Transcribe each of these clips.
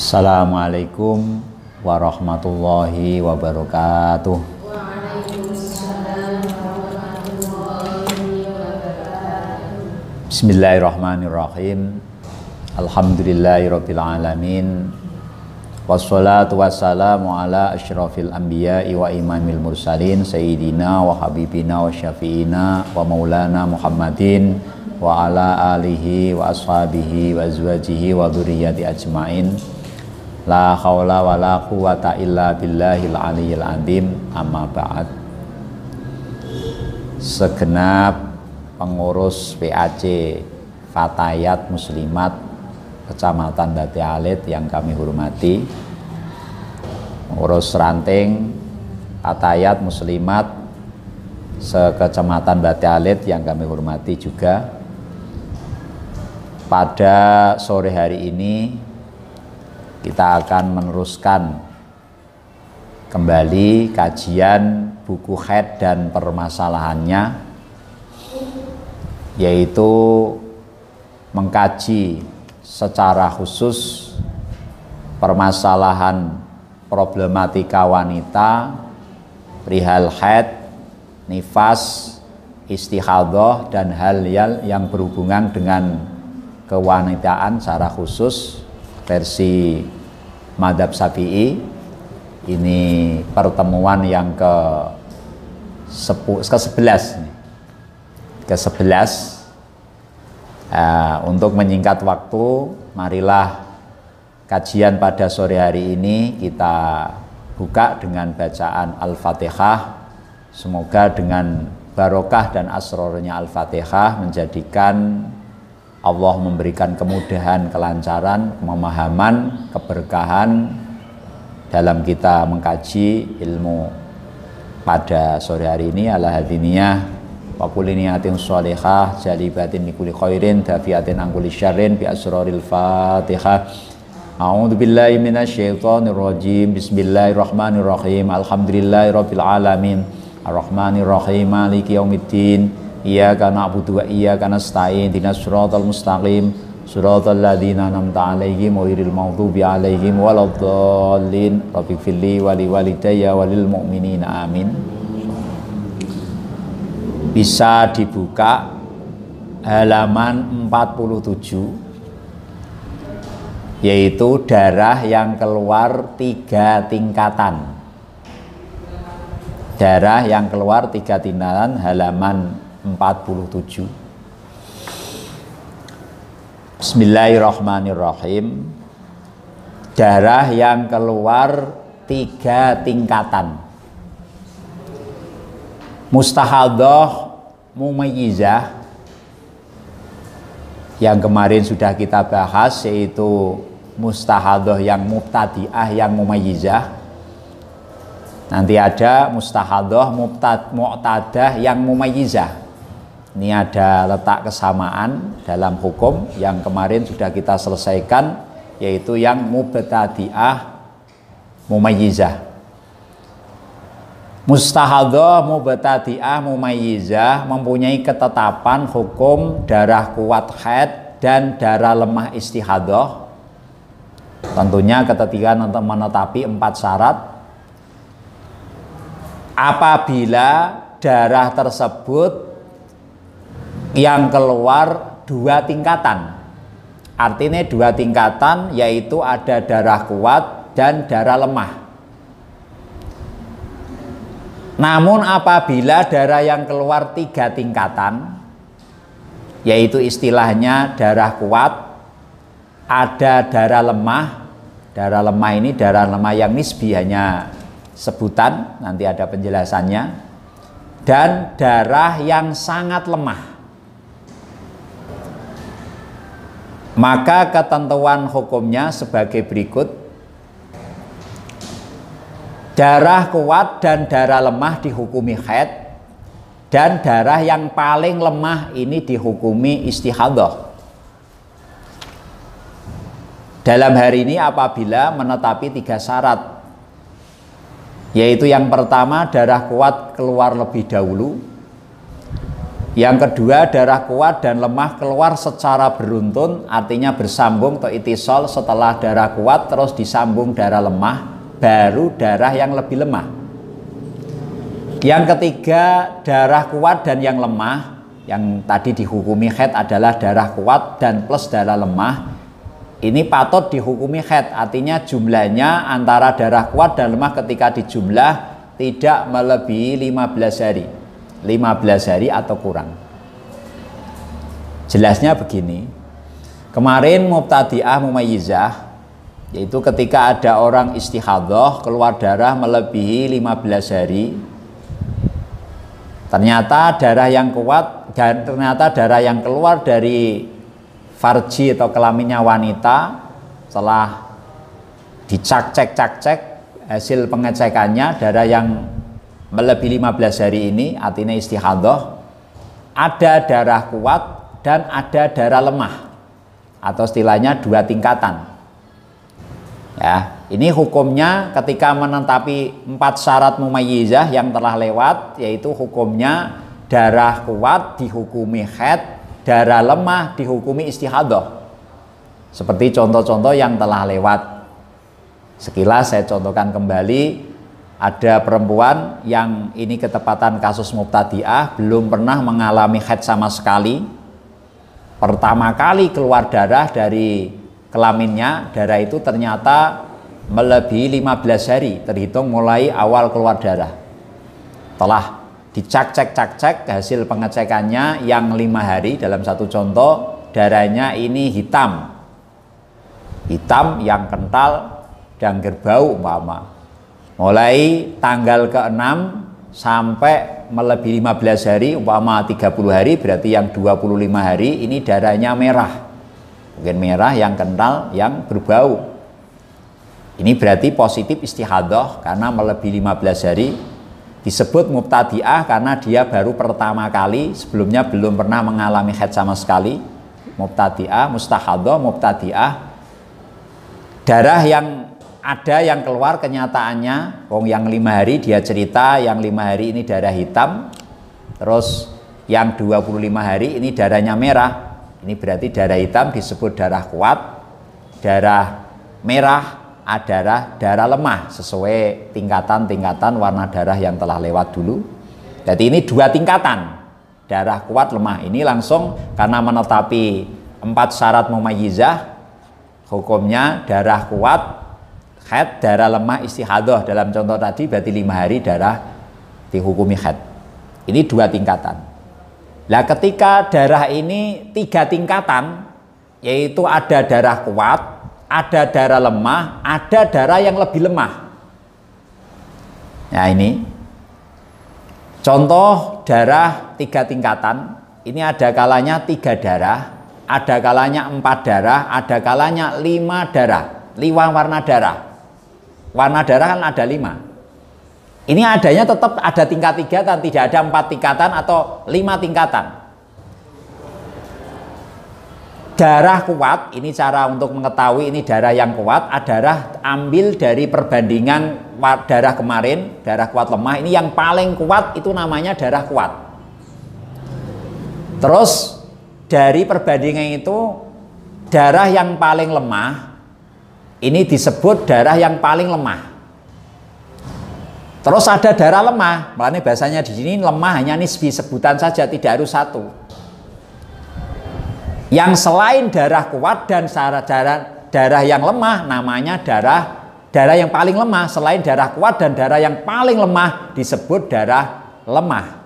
Assalamualaikum warahmatullahi wabarakatuh. Bismillahirrahmanirrahim. Alhamdulillahirabbil alamin. Wassalatu wassalamu ala asyrafil anbiya'i wa imamil mursalin sayyidina wa habibina wa syafiina wa maulana Muhammadin wa ala alihi wa ashabihi wa azwajihi wa dzurriyyati ajmain. La haula wa la quwata illa billahil aliyil azim amma ba'd Segenap pengurus PAC Fatayat Muslimat Kecamatan Dati Alit yang kami hormati Pengurus ranting Fatayat Muslimat Sekecamatan Dati Alit yang kami hormati juga Pada sore hari ini kita akan meneruskan kembali kajian buku head dan permasalahannya yaitu mengkaji secara khusus permasalahan problematika wanita perihal head, nifas, istihadoh dan hal yang berhubungan dengan kewanitaan secara khusus versi Madhab Syafi'i ini pertemuan yang ke sepuluh ke sebelas ke sebelas uh, untuk menyingkat waktu marilah kajian pada sore hari ini kita buka dengan bacaan Al-Fatihah semoga dengan barokah dan asrornya Al-Fatihah menjadikan Allah memberikan kemudahan, kelancaran, pemahaman, keberkahan dalam kita mengkaji ilmu. Pada sore hari ini ala hadiniyah wa kulli niyatin sholihah jalibatin li kulli khairin dafiatin an kulli syarrin bi asraril Fatihah. A'udzu billahi minasyaitonir rajim. Bismillahirrahmanirrahim. Alhamdulillahirabbil alamin. Arrahmanirrahim. Maliki yaumiddin. Iya karena Abu Dua, iya karena Stain, dinas Suratul Mustaqim, Suratul Ladina Namta Alaihim, Wairil bi Alaihim, Walabdallin, Rafiq Fili, Wali Walidaya, Walil Mu'minin, Amin. Bisa dibuka halaman 47 yaitu darah yang keluar tiga tingkatan darah yang keluar tiga tingkatan halaman 47 Bismillahirrahmanirrahim Darah yang keluar tiga tingkatan Mustahadoh mu'mayizah. yang kemarin sudah kita bahas yaitu mustahadoh yang mubtadiah yang mu'mayizah. nanti ada mustahadoh mubtad mu'tadah yang mu'mayizah. Ini ada letak kesamaan dalam hukum yang kemarin sudah kita selesaikan yaitu yang mubtadi'ah mumayyizah. Mustahadhah mubtadi'ah mumayyizah mempunyai ketetapan hukum darah kuat haid dan darah lemah istihadhah. Tentunya ketika untuk menetapi empat syarat apabila darah tersebut yang keluar dua tingkatan. Artinya dua tingkatan yaitu ada darah kuat dan darah lemah. Namun apabila darah yang keluar tiga tingkatan, yaitu istilahnya darah kuat, ada darah lemah, darah lemah ini darah lemah yang nisbi hanya sebutan, nanti ada penjelasannya, dan darah yang sangat lemah Maka ketentuan hukumnya sebagai berikut. Darah kuat dan darah lemah dihukumi haid dan darah yang paling lemah ini dihukumi istihadah. Dalam hari ini apabila menetapi tiga syarat yaitu yang pertama darah kuat keluar lebih dahulu yang kedua, darah kuat dan lemah keluar secara beruntun, artinya bersambung atau itisol setelah darah kuat terus disambung darah lemah, baru darah yang lebih lemah. Yang ketiga, darah kuat dan yang lemah, yang tadi dihukumi head adalah darah kuat dan plus darah lemah. Ini patut dihukumi head, artinya jumlahnya antara darah kuat dan lemah ketika dijumlah tidak melebihi 15 hari. 15 hari atau kurang jelasnya begini kemarin mubtadi'ah Mumayizah yaitu ketika ada orang istihadah keluar darah melebihi 15 hari ternyata darah yang kuat dan ternyata darah yang keluar dari farji atau kelaminnya wanita setelah dicak cek cak cek hasil pengecekannya darah yang melebihi 15 hari ini artinya istihadah ada darah kuat dan ada darah lemah atau istilahnya dua tingkatan ya ini hukumnya ketika menetapi empat syarat mumayyizah yang telah lewat yaitu hukumnya darah kuat dihukumi head darah lemah dihukumi istihadah seperti contoh-contoh yang telah lewat sekilas saya contohkan kembali ada perempuan yang ini ketepatan kasus mubtadiah belum pernah mengalami haid sama sekali pertama kali keluar darah dari kelaminnya darah itu ternyata melebihi 15 hari terhitung mulai awal keluar darah telah dicek cek cek cek hasil pengecekannya yang lima hari dalam satu contoh darahnya ini hitam hitam yang kental dan gerbau mama mulai tanggal ke-6 sampai melebihi 15 hari umpama 30 hari berarti yang 25 hari ini darahnya merah mungkin merah yang kental yang berbau ini berarti positif istihadoh karena melebihi 15 hari disebut mubtadiah karena dia baru pertama kali sebelumnya belum pernah mengalami head sama sekali mubtadiah mustahadoh mubtadiah darah yang ada yang keluar kenyataannya wong yang lima hari dia cerita yang lima hari ini darah hitam terus yang 25 hari ini darahnya merah ini berarti darah hitam disebut darah kuat darah merah adalah darah lemah sesuai tingkatan-tingkatan warna darah yang telah lewat dulu jadi ini dua tingkatan darah kuat lemah ini langsung karena menetapi empat syarat mumayyizah hukumnya darah kuat Head darah lemah istihadoh dalam contoh tadi berarti lima hari darah dihukumi head ini dua tingkatan nah ketika darah ini tiga tingkatan yaitu ada darah kuat ada darah lemah ada darah yang lebih lemah nah ini contoh darah tiga tingkatan ini ada kalanya tiga darah ada kalanya empat darah ada kalanya lima darah lima warna darah Warna darah kan ada lima. Ini adanya tetap ada tingkat tiga dan tidak ada empat tingkatan atau lima tingkatan. Darah kuat, ini cara untuk mengetahui ini darah yang kuat, adalah ambil dari perbandingan darah kemarin, darah kuat lemah, ini yang paling kuat itu namanya darah kuat. Terus dari perbandingan itu darah yang paling lemah ini disebut darah yang paling lemah. Terus ada darah lemah, makanya bahasanya di sini lemah hanya nisbi sebutan saja, tidak harus satu. Yang selain darah kuat dan darah darah yang lemah namanya darah darah yang paling lemah. Selain darah kuat dan darah yang paling lemah disebut darah lemah.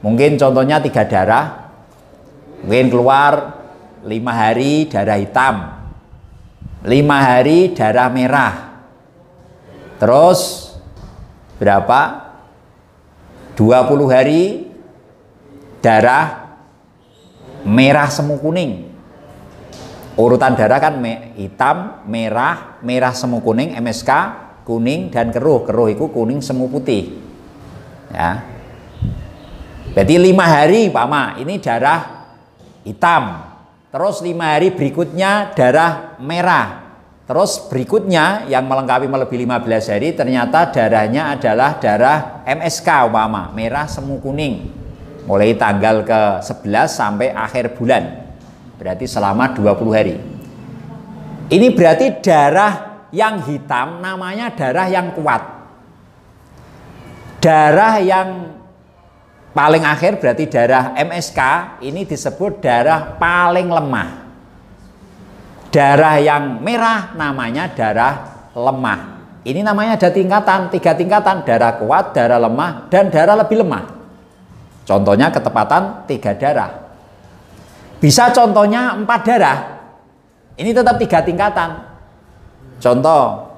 Mungkin contohnya tiga darah, mungkin keluar lima hari darah hitam, lima hari darah merah terus berapa 20 hari darah merah semu kuning urutan darah kan hitam merah merah semu kuning MSK kuning dan keruh keruh itu kuning semu putih ya berarti lima hari Pak Ma ini darah hitam Terus lima hari berikutnya darah merah. Terus berikutnya yang melengkapi melebihi 15 hari ternyata darahnya adalah darah MSK umpama, merah semu kuning. Mulai tanggal ke 11 sampai akhir bulan. Berarti selama 20 hari. Ini berarti darah yang hitam namanya darah yang kuat. Darah yang paling akhir berarti darah MSK ini disebut darah paling lemah. Darah yang merah namanya darah lemah. Ini namanya ada tingkatan, tiga tingkatan, darah kuat, darah lemah, dan darah lebih lemah. Contohnya ketepatan tiga darah. Bisa contohnya empat darah. Ini tetap tiga tingkatan. Contoh,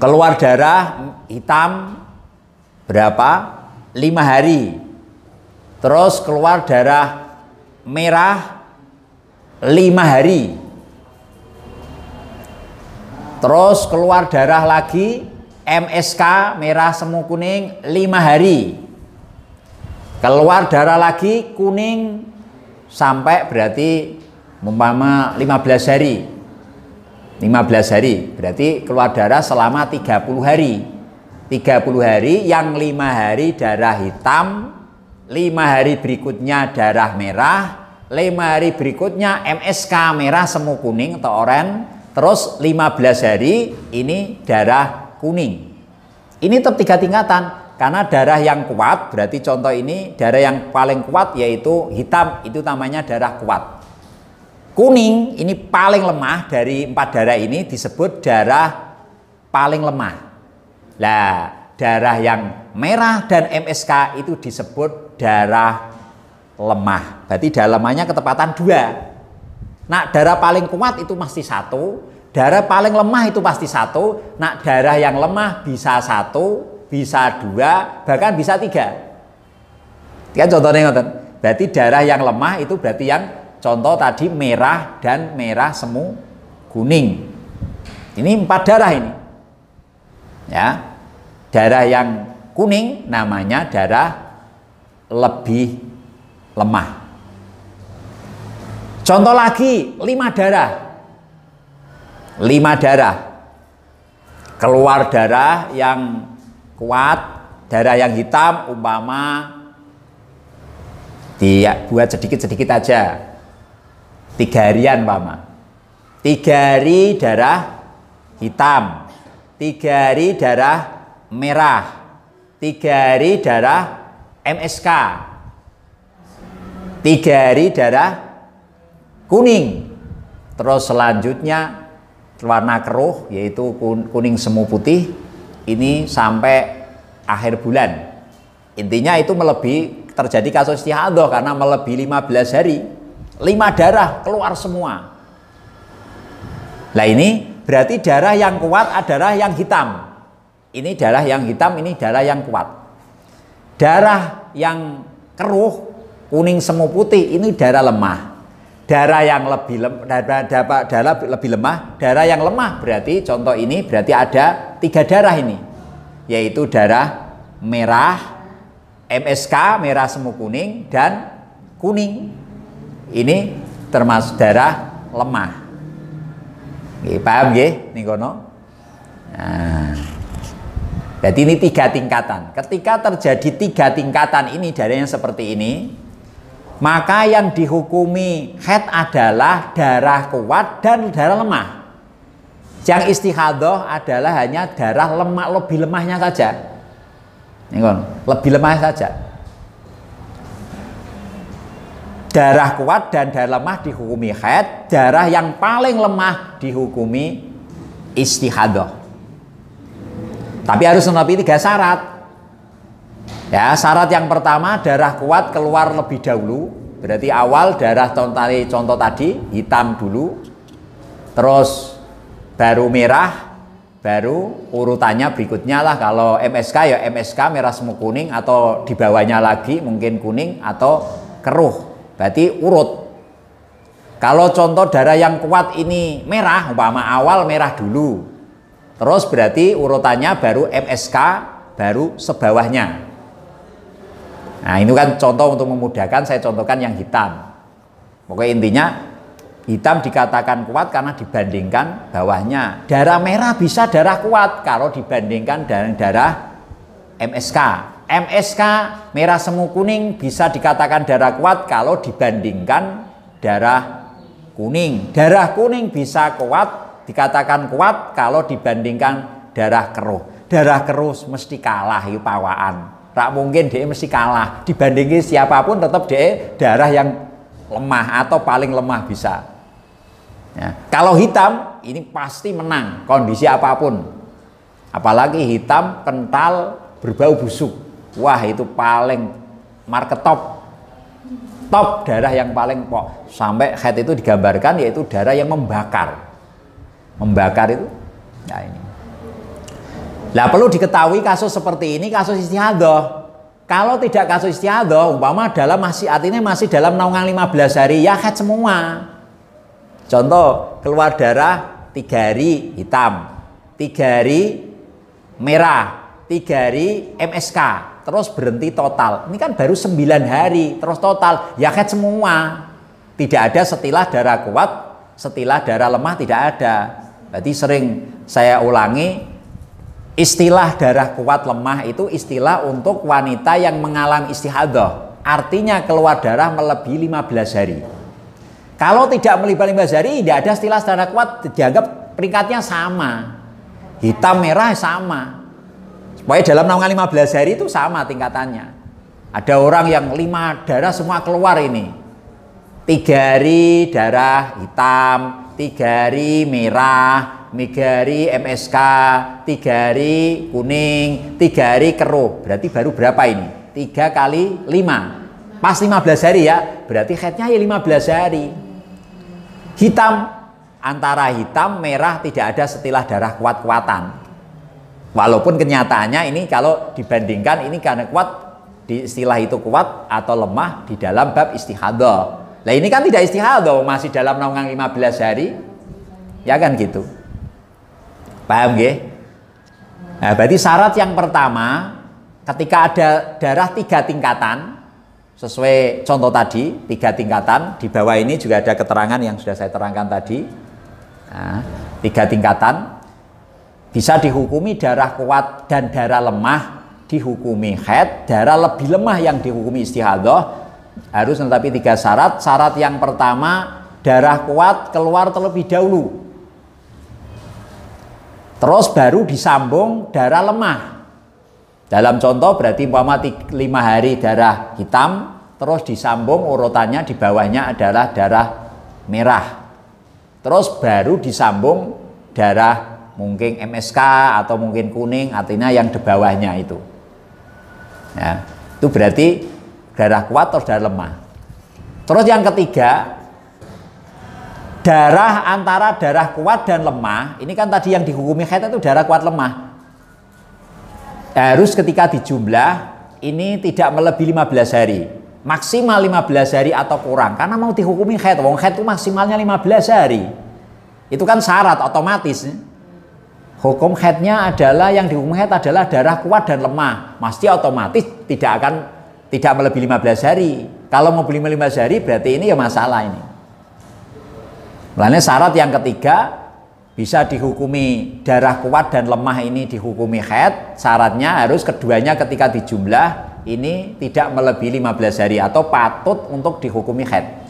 keluar darah hitam berapa, lima hari terus keluar darah merah lima hari terus keluar darah lagi MSK merah semu kuning lima hari keluar darah lagi kuning sampai berarti umpama 15 hari 15 hari berarti keluar darah selama 30 hari 30 hari, yang lima hari darah hitam, lima hari berikutnya darah merah, lima hari berikutnya MSK merah semu kuning atau oranye, terus 15 hari ini darah kuning. Ini tetap tiga tingkatan karena darah yang kuat berarti contoh ini darah yang paling kuat yaitu hitam itu namanya darah kuat. Kuning ini paling lemah dari empat darah ini disebut darah paling lemah. Lah, darah yang merah dan MSK itu disebut darah lemah. Berarti dalamannya ketepatan dua. Nah, darah paling kuat itu pasti satu, darah paling lemah itu pasti satu. Nah, darah yang lemah bisa satu, bisa dua, bahkan bisa tiga. Kan contohnya ngoten. Berarti darah yang lemah itu berarti yang contoh tadi merah dan merah semu kuning. Ini empat darah ini ya darah yang kuning namanya darah lebih lemah contoh lagi lima darah lima darah keluar darah yang kuat darah yang hitam umpama dia buat sedikit-sedikit aja tiga harian umpama tiga hari darah hitam tiga hari darah merah, tiga hari darah MSK, tiga hari darah kuning, terus selanjutnya warna keruh yaitu kuning semu putih ini sampai akhir bulan. Intinya itu melebihi terjadi kasus istihadah karena melebihi 15 hari, lima darah keluar semua. Nah ini Berarti darah yang kuat adalah yang hitam. Ini darah yang hitam, ini darah yang kuat. Darah yang keruh, kuning semu putih, ini darah lemah. Darah yang lebih lemah, darah, darah, darah lebih lemah, darah yang lemah berarti contoh ini berarti ada tiga darah ini, yaitu darah merah, MSK merah semu kuning dan kuning. Ini termasuk darah lemah. Gih, paham nggih ning kono? Nah. Jadi ini tiga tingkatan. Ketika terjadi tiga tingkatan ini dari yang seperti ini, maka yang dihukumi head adalah darah kuat dan darah lemah. Yang istihadoh adalah hanya darah lemak lebih lemahnya saja. Ini lebih lemah saja. Darah kuat dan darah lemah dihukumi haid, darah yang paling lemah dihukumi istihadah. Tapi harus memenuhi tiga syarat. Ya, syarat yang pertama darah kuat keluar lebih dahulu, berarti awal darah contoh, contoh tadi hitam dulu, terus baru merah, baru urutannya berikutnya lah kalau MSK ya MSK merah semu kuning atau di bawahnya lagi mungkin kuning atau keruh. Berarti urut. Kalau contoh darah yang kuat ini merah, umpama awal merah dulu. Terus berarti urutannya baru MSK, baru sebawahnya. Nah ini kan contoh untuk memudahkan, saya contohkan yang hitam. Pokoknya intinya hitam dikatakan kuat karena dibandingkan bawahnya. Darah merah bisa darah kuat kalau dibandingkan dengan darah MSK. MSK merah semu kuning bisa dikatakan darah kuat kalau dibandingkan darah kuning. Darah kuning bisa kuat dikatakan kuat kalau dibandingkan darah keruh. Darah keruh mesti kalah yuk pawaan. Tak mungkin dia mesti kalah dibandingin siapapun tetap dia darah yang lemah atau paling lemah bisa. Ya. Kalau hitam ini pasti menang kondisi apapun. Apalagi hitam kental berbau busuk wah itu paling market top top darah yang paling pok sampai head itu digambarkan yaitu darah yang membakar membakar itu nah ini lah perlu diketahui kasus seperti ini kasus istihadoh kalau tidak kasus istihadoh umpama dalam masih artinya masih dalam naungan 15 hari ya head semua contoh keluar darah tiga hari hitam tiga hari merah tiga hari MSK terus berhenti total. Ini kan baru 9 hari, terus total. Ya head semua. Tidak ada setilah darah kuat, setilah darah lemah tidak ada. Berarti sering saya ulangi, istilah darah kuat lemah itu istilah untuk wanita yang mengalami istihadah. Artinya keluar darah melebihi 15 hari. Kalau tidak melebihi 15 hari, tidak ada istilah darah kuat, dianggap peringkatnya sama. Hitam merah sama. Pokoknya dalam naungan 15 hari itu sama tingkatannya. Ada orang yang lima darah semua keluar ini. Tiga hari darah hitam, tiga hari merah, tiga hari MSK, tiga hari kuning, tiga hari keruh. Berarti baru berapa ini? Tiga kali lima. Pas 15 hari ya, berarti headnya ya 15 hari. Hitam, antara hitam, merah tidak ada setelah darah kuat-kuatan Walaupun kenyataannya ini kalau dibandingkan ini karena kuat di istilah itu kuat atau lemah di dalam bab istihadah. Nah ini kan tidak istihadah, masih dalam naungan 15 hari. Ya kan gitu. Paham gak? Nah, berarti syarat yang pertama ketika ada darah tiga tingkatan sesuai contoh tadi tiga tingkatan di bawah ini juga ada keterangan yang sudah saya terangkan tadi nah, tiga tingkatan bisa dihukumi darah kuat dan darah lemah dihukumi head darah lebih lemah yang dihukumi istihadoh harus tetapi tiga syarat syarat yang pertama darah kuat keluar terlebih dahulu terus baru disambung darah lemah dalam contoh berarti umpama lima hari darah hitam terus disambung urutannya di bawahnya adalah darah merah terus baru disambung darah mungkin MSK atau mungkin kuning artinya yang di bawahnya itu ya, itu berarti darah kuat atau darah lemah terus yang ketiga darah antara darah kuat dan lemah ini kan tadi yang dihukumi head itu darah kuat lemah harus ketika dijumlah ini tidak melebihi 15 hari maksimal 15 hari atau kurang karena mau dihukumi head, wong head itu maksimalnya 15 hari itu kan syarat otomatis hukum headnya adalah yang dihukum head adalah darah kuat dan lemah pasti otomatis tidak akan tidak melebihi 15 hari kalau mau beli 15 hari berarti ini ya masalah ini Mulanya syarat yang ketiga bisa dihukumi darah kuat dan lemah ini dihukumi head syaratnya harus keduanya ketika dijumlah ini tidak melebihi 15 hari atau patut untuk dihukumi head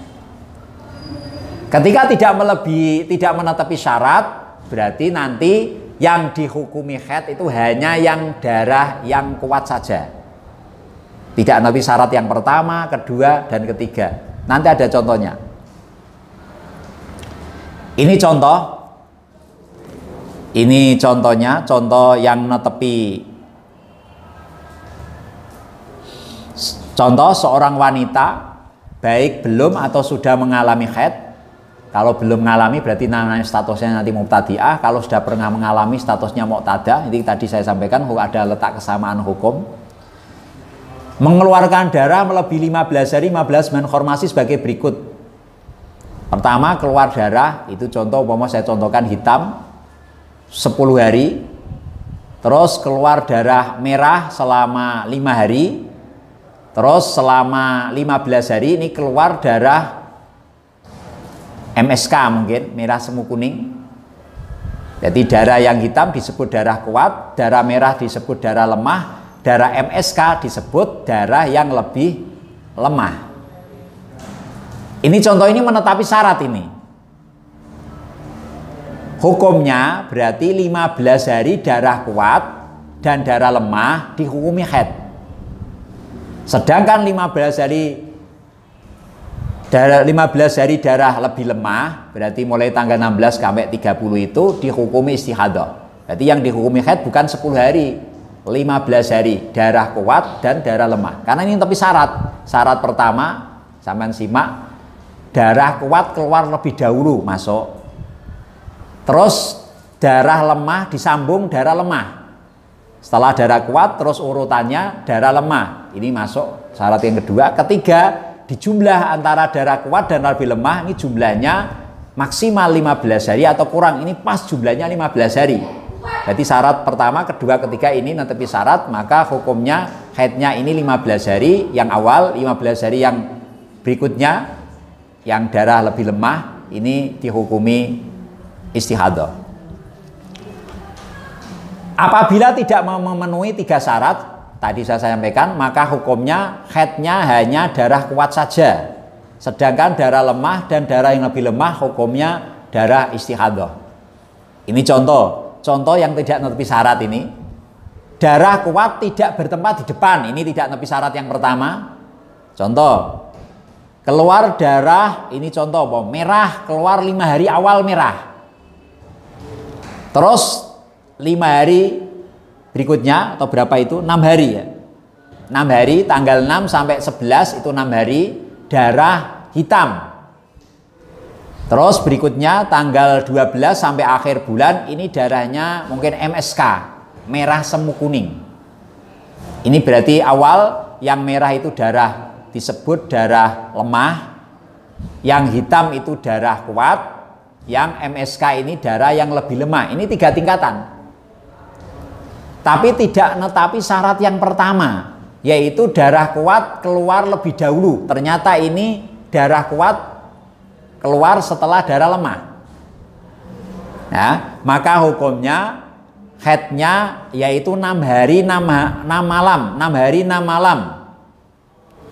ketika tidak melebihi tidak menetapi syarat berarti nanti yang dihukumi head itu hanya yang darah yang kuat saja. Tidak nabi syarat yang pertama, kedua, dan ketiga. Nanti ada contohnya. Ini contoh. Ini contohnya, contoh yang netepi. Contoh seorang wanita baik belum atau sudah mengalami head kalau belum mengalami berarti namanya statusnya nanti mubtadi'ah. Kalau sudah pernah mengalami statusnya muqtada. ini tadi saya sampaikan ada letak kesamaan hukum. Mengeluarkan darah melebihi 15 hari 15 menformasi sebagai berikut. Pertama keluar darah itu contoh umpama saya contohkan hitam 10 hari terus keluar darah merah selama 5 hari terus selama 15 hari ini keluar darah MSK mungkin, merah semu kuning. Jadi darah yang hitam disebut darah kuat, darah merah disebut darah lemah, darah MSK disebut darah yang lebih lemah. Ini contoh ini menetapi syarat ini. Hukumnya berarti 15 hari darah kuat dan darah lemah dihukumi head. Sedangkan 15 hari darah 15 hari darah lebih lemah, berarti mulai tanggal 16 sampai 30 itu dihukumi istihadah. Berarti yang dihukumi haid bukan 10 hari, 15 hari darah kuat dan darah lemah. Karena ini tapi syarat. Syarat pertama, sampean simak, darah kuat keluar lebih dahulu masuk. Terus darah lemah disambung darah lemah. Setelah darah kuat terus urutannya darah lemah. Ini masuk syarat yang kedua. Ketiga, di jumlah antara darah kuat dan darah lemah ini jumlahnya maksimal 15 hari atau kurang ini pas jumlahnya 15 hari jadi syarat pertama, kedua, ketiga ini nanti syarat maka hukumnya headnya ini 15 hari yang awal 15 hari yang berikutnya yang darah lebih lemah ini dihukumi istihadah apabila tidak memenuhi tiga syarat tadi saya sampaikan, maka hukumnya headnya hanya darah kuat saja. Sedangkan darah lemah dan darah yang lebih lemah hukumnya darah istihadah. Ini contoh, contoh yang tidak menepi syarat ini. Darah kuat tidak bertempat di depan, ini tidak menepi syarat yang pertama. Contoh, keluar darah, ini contoh, bom, merah, keluar lima hari awal merah. Terus lima hari berikutnya atau berapa itu 6 hari ya 6 hari tanggal 6 sampai 11 itu 6 hari darah hitam terus berikutnya tanggal 12 sampai akhir bulan ini darahnya mungkin MSK merah semu kuning ini berarti awal yang merah itu darah disebut darah lemah yang hitam itu darah kuat yang MSK ini darah yang lebih lemah ini tiga tingkatan tapi tidak menetapi syarat yang pertama, yaitu darah kuat keluar lebih dahulu. Ternyata ini darah kuat keluar setelah darah lemah. Ya, maka hukumnya headnya yaitu enam hari enam malam, enam hari enam malam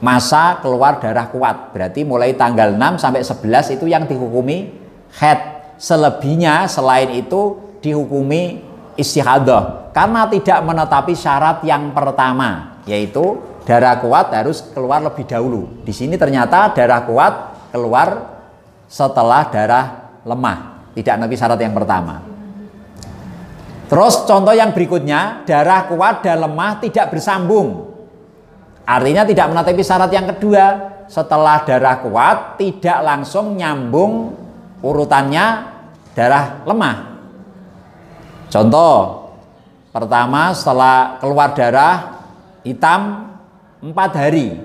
masa keluar darah kuat. Berarti mulai tanggal 6 sampai 11 itu yang dihukumi head. Selebihnya selain itu dihukumi istihadah karena tidak menetapi syarat yang pertama yaitu darah kuat harus keluar lebih dahulu. Di sini ternyata darah kuat keluar setelah darah lemah, tidak menepi syarat yang pertama. Terus contoh yang berikutnya, darah kuat dan lemah tidak bersambung. Artinya tidak menetapi syarat yang kedua. Setelah darah kuat tidak langsung nyambung urutannya darah lemah. Contoh Pertama setelah keluar darah hitam 4 hari.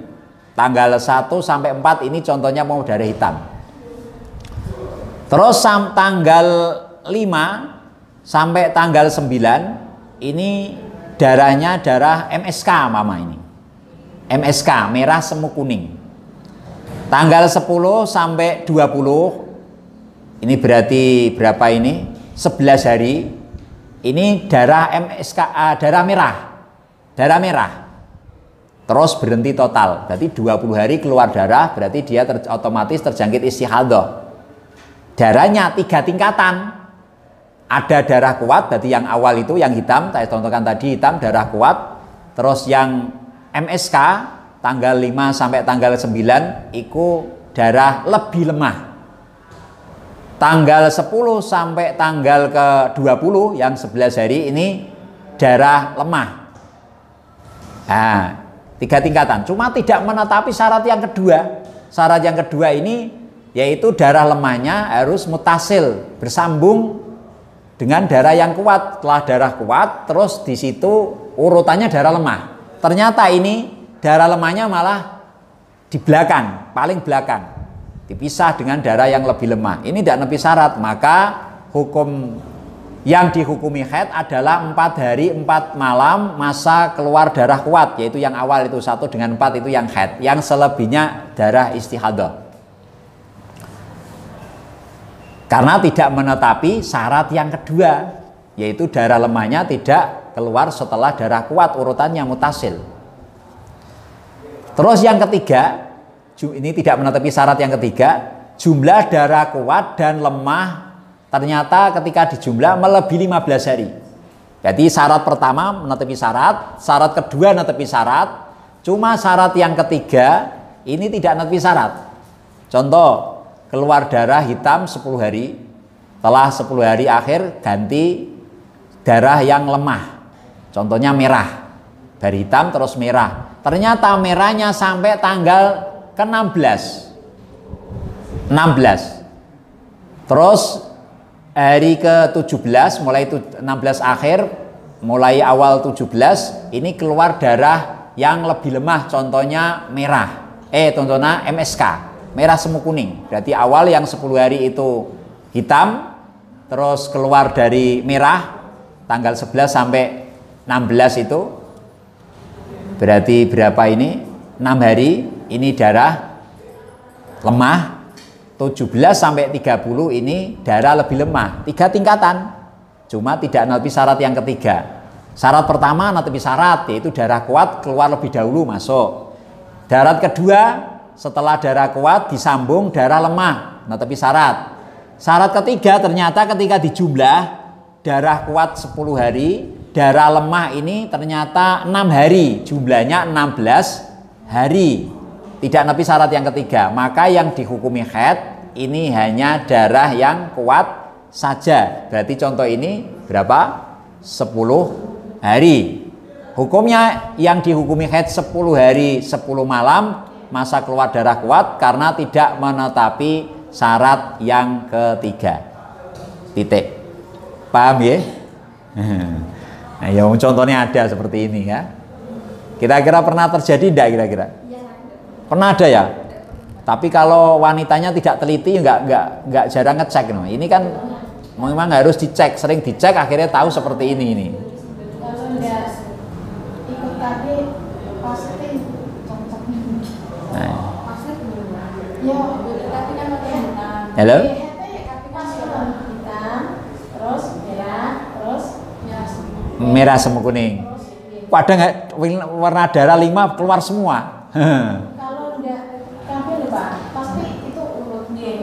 Tanggal 1 sampai 4 ini contohnya mau darah hitam. Terus sam tanggal 5 sampai tanggal 9 ini darahnya darah MSK mama ini. MSK merah semu kuning. Tanggal 10 sampai 20 ini berarti berapa ini? 11 hari ini darah MSKA, eh, darah merah. Darah merah. Terus berhenti total. Berarti 20 hari keluar darah, berarti dia ter, otomatis terjangkit istihadah. Darahnya tiga tingkatan. Ada darah kuat, berarti yang awal itu yang hitam, saya contohkan tadi hitam, darah kuat. Terus yang MSK, tanggal 5 sampai tanggal 9, itu darah lebih lemah Tanggal 10 sampai tanggal ke-20 yang 11 hari ini darah lemah. Nah, tiga tingkatan. Cuma tidak menetapi syarat yang kedua. Syarat yang kedua ini yaitu darah lemahnya harus mutasil, bersambung dengan darah yang kuat. Setelah darah kuat, terus di situ urutannya darah lemah. Ternyata ini darah lemahnya malah di belakang, paling belakang dipisah dengan darah yang lebih lemah. Ini tidak nepi syarat, maka hukum yang dihukumi head adalah empat hari empat malam masa keluar darah kuat yaitu yang awal itu satu dengan empat itu yang head yang selebihnya darah istihadah karena tidak menetapi syarat yang kedua yaitu darah lemahnya tidak keluar setelah darah kuat urutannya mutasil terus yang ketiga ini tidak menetapi syarat yang ketiga, jumlah darah kuat dan lemah ternyata ketika dijumlah melebihi 15 hari. Jadi syarat pertama menutupi syarat, syarat kedua menutupi syarat, cuma syarat yang ketiga ini tidak menutupi syarat. Contoh, keluar darah hitam 10 hari, telah 10 hari akhir ganti darah yang lemah. Contohnya merah, dari hitam terus merah. Ternyata merahnya sampai tanggal ke-16. 16. Terus hari ke-17 mulai 16 akhir mulai awal 17 ini keluar darah yang lebih lemah contohnya merah. Eh contohnya MSK. Merah semu kuning. Berarti awal yang 10 hari itu hitam terus keluar dari merah tanggal 11 sampai 16 itu berarti berapa ini? 6 hari ini darah lemah 17 sampai 30 ini darah lebih lemah tiga tingkatan cuma tidak nanti syarat yang ketiga syarat pertama menapi syarat yaitu darah kuat keluar lebih dahulu masuk darat kedua setelah darah kuat disambung darah lemah menapi syarat syarat ketiga ternyata ketika dijumlah darah kuat 10 hari darah lemah ini ternyata enam hari jumlahnya 16 hari tidak nabi syarat yang ketiga, maka yang dihukumi head ini hanya darah yang kuat saja. Berarti contoh ini berapa? 10 hari. Hukumnya yang dihukumi head 10 hari 10 malam masa keluar darah kuat karena tidak menetapi syarat yang ketiga. Titik. Paham ya? Nah, yang contohnya ada seperti ini ya. Kira-kira pernah terjadi tidak kira-kira? Pernah ada ya? Tapi kalau wanitanya tidak teliti nggak nggak nggak jarang ngecek no. Ini kan memang harus dicek, sering dicek akhirnya tahu seperti ini ini. Nah. Halo? Merah semua kuning. Padahal warna darah lima keluar semua.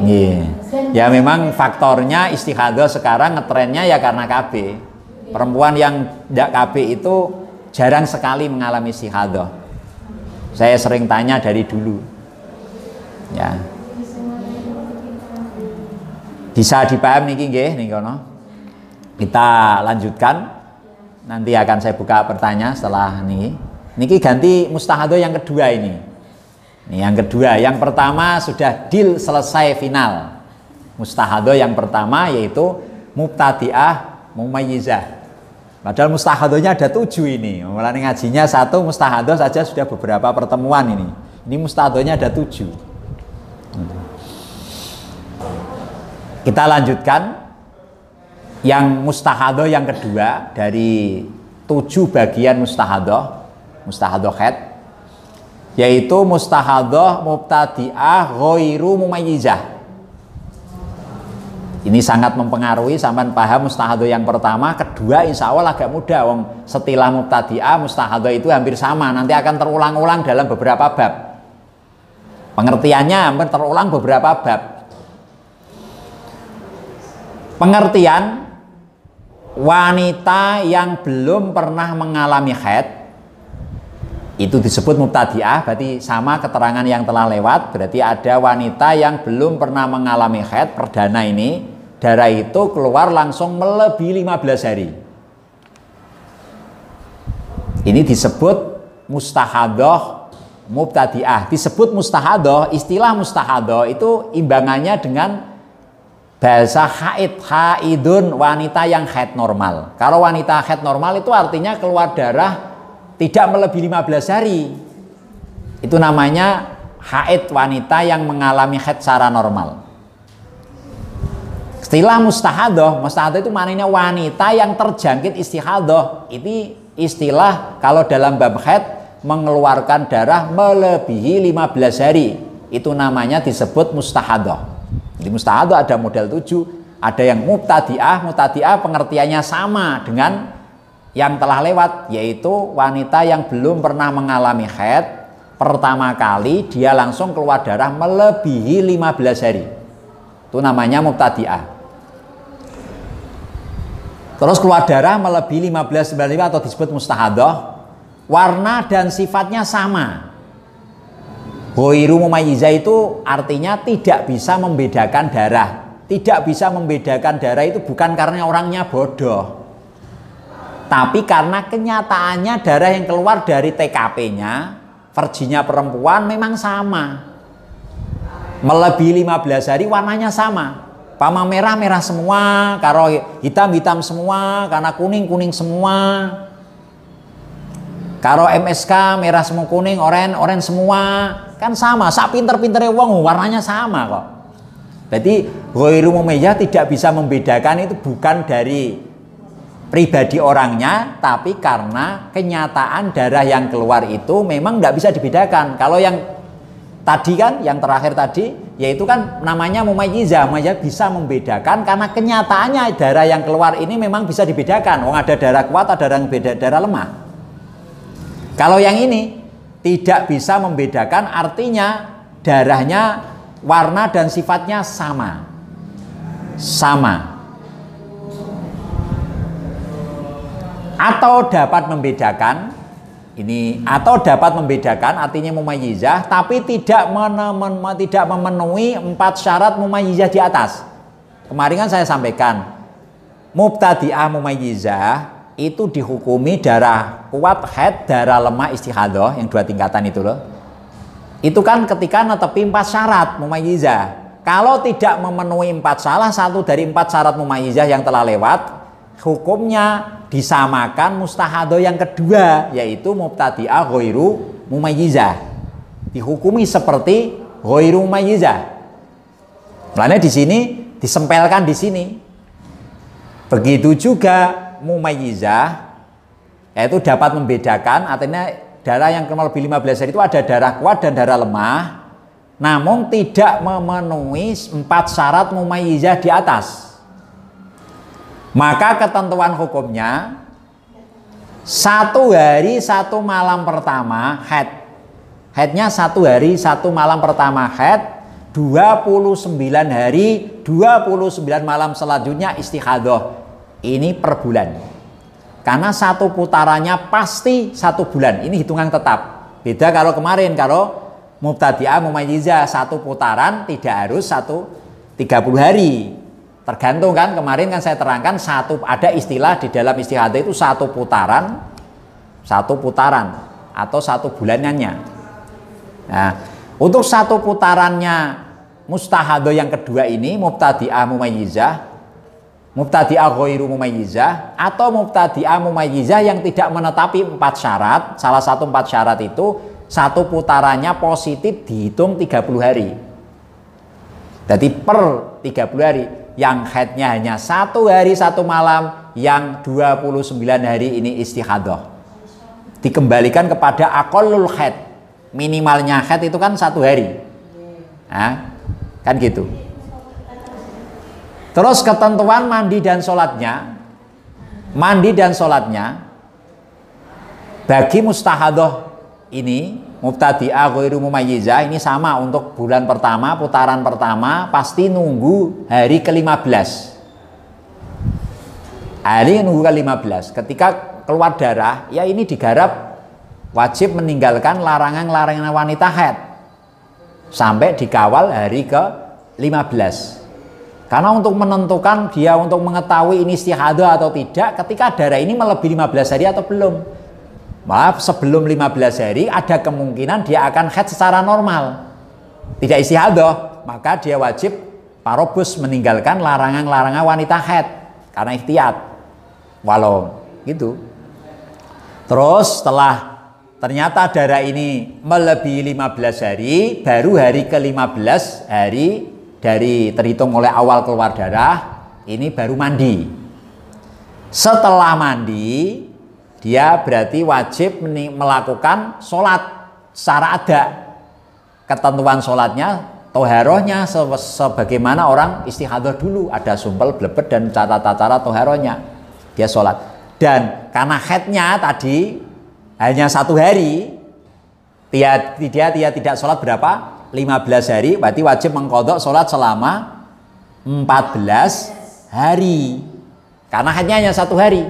Iya. Yeah. Ya memang faktornya istihadah sekarang ngetrennya ya karena KB. Perempuan yang tidak KB itu jarang sekali mengalami istihadah. Saya sering tanya dari dulu. Ya. Bisa dipaham niki nggih nih kono. Kita lanjutkan. Nanti akan saya buka pertanyaan setelah ini. Niki ganti mustahadah yang kedua ini. Ini yang kedua, yang pertama sudah deal selesai final. Mustahado yang pertama yaitu mubtadi'ah mumayyizah. Padahal mustahadonya ada tujuh ini. Mulai ngajinya satu mustahado saja sudah beberapa pertemuan ini. Ini mustahadonya ada tujuh. Kita lanjutkan yang mustahado yang kedua dari tujuh bagian mustahado, mustahado head yaitu mustahadoh mubtadi'ah ghoiru mumayyizah ini sangat mempengaruhi sampai paham mustahadoh yang pertama kedua insya Allah agak mudah wong setilah mubtadi'ah mustahadoh itu hampir sama nanti akan terulang-ulang dalam beberapa bab pengertiannya hampir terulang beberapa bab pengertian wanita yang belum pernah mengalami head itu disebut mubtadi'ah berarti sama keterangan yang telah lewat berarti ada wanita yang belum pernah mengalami haid perdana ini darah itu keluar langsung melebihi 15 hari ini disebut mustahadoh mubtadi'ah disebut mustahadoh istilah mustahadoh itu imbangannya dengan bahasa haid haidun wanita yang haid normal kalau wanita haid normal itu artinya keluar darah tidak melebihi 15 hari. Itu namanya haid wanita yang mengalami haid secara normal. Istilah mustahadoh, mustahadoh itu maknanya wanita yang terjangkit istihadoh. Ini istilah kalau dalam bab haid mengeluarkan darah melebihi 15 hari. Itu namanya disebut mustahadoh. Jadi mustahadoh ada model 7, ada yang mutadiah, mutadiah pengertiannya sama dengan yang telah lewat yaitu wanita yang belum pernah mengalami haid pertama kali dia langsung keluar darah melebihi 15 hari itu namanya mubtadi'ah terus keluar darah melebihi 15 hari atau disebut mustahadoh warna dan sifatnya sama Boiru mumayiza itu artinya tidak bisa membedakan darah tidak bisa membedakan darah itu bukan karena orangnya bodoh tapi karena kenyataannya darah yang keluar dari TKP-nya, verginya perempuan memang sama. Melebihi 15 hari warnanya sama. Pama merah merah semua, karo hitam hitam semua, karena kuning kuning semua. Karo MSK merah semua kuning, oren oren semua, kan sama. Sak pinter-pinternya uang warnanya sama kok. Berarti ghairu tidak bisa membedakan itu bukan dari pribadi orangnya, tapi karena kenyataan darah yang keluar itu memang tidak bisa dibedakan. Kalau yang tadi kan, yang terakhir tadi, yaitu kan namanya mumayiza, mumayyiza bisa membedakan karena kenyataannya darah yang keluar ini memang bisa dibedakan. Wong ada darah kuat, ada darah yang beda, darah lemah. Kalau yang ini tidak bisa membedakan, artinya darahnya warna dan sifatnya sama. Sama atau dapat membedakan ini atau dapat membedakan artinya mumayyizah tapi tidak menemen, tidak memenuhi empat syarat mumayyizah di atas. Kemarin kan saya sampaikan mubtadi'ah mumayyizah itu dihukumi darah kuat head darah lemah istihadoh yang dua tingkatan itu loh. Itu kan ketika netepi empat syarat mumayyizah. Kalau tidak memenuhi empat salah satu dari empat syarat mumayyizah yang telah lewat, hukumnya disamakan mustahado yang kedua yaitu mubtadi'a ghairu mumayyizah. Dihukumi seperti ghairu mumayyizah. Makanya di sini disempelkan di sini. Begitu juga mumayyizah yaitu dapat membedakan artinya darah yang kurang lebih 15 hari itu ada darah kuat dan darah lemah namun tidak memenuhi empat syarat mumayyizah di atas maka ketentuan hukumnya satu hari satu malam pertama head headnya satu hari satu malam pertama head 29 hari 29 malam selanjutnya istihadoh ini per bulan karena satu putarannya pasti satu bulan ini hitungan tetap beda kalau kemarin kalau mubtadi'ah mumayyizah satu putaran tidak harus satu 30 hari Tergantung kan, kemarin kan saya terangkan satu ada istilah di dalam istihadah itu satu putaran, satu putaran atau satu bulanannya. Nah, untuk satu putarannya mustahado yang kedua ini mubtadi'ah mumayyizah, mubtadi'ah ghairu mumayyizah atau mubtadi'ah mumayyizah yang tidak menetapi empat syarat. Salah satu empat syarat itu satu putarannya positif dihitung 30 hari. Jadi per 30 hari yang headnya hanya satu hari satu malam yang 29 hari ini istihadoh dikembalikan kepada akolul head minimalnya head itu kan satu hari nah, kan gitu terus ketentuan mandi dan sholatnya mandi dan sholatnya bagi mustahadoh ini mubtadi'ah ghairu mumayyizah ini sama untuk bulan pertama, putaran pertama pasti nunggu hari ke-15. Hari nunggu ke-15. Ketika keluar darah, ya ini digarap wajib meninggalkan larangan-larangan wanita haid sampai dikawal hari ke-15. Karena untuk menentukan dia untuk mengetahui ini istihadah atau tidak ketika darah ini melebihi 15 hari atau belum. Maaf, sebelum 15 hari ada kemungkinan dia akan head secara normal. Tidak isi haldo maka dia wajib parobus meninggalkan larangan-larangan wanita head karena ikhtiat. Walau gitu. Terus setelah ternyata darah ini melebihi 15 hari, baru hari ke-15 hari dari terhitung oleh awal keluar darah, ini baru mandi. Setelah mandi, dia berarti wajib melakukan sholat secara ada ketentuan sholatnya toharohnya se sebagaimana orang istihadah dulu ada sumpel blebet dan cara-cara toharohnya dia sholat dan karena headnya tadi hanya satu hari dia, dia, dia tidak sholat berapa 15 hari berarti wajib mengkodok sholat selama 14 hari karena hanya hanya satu hari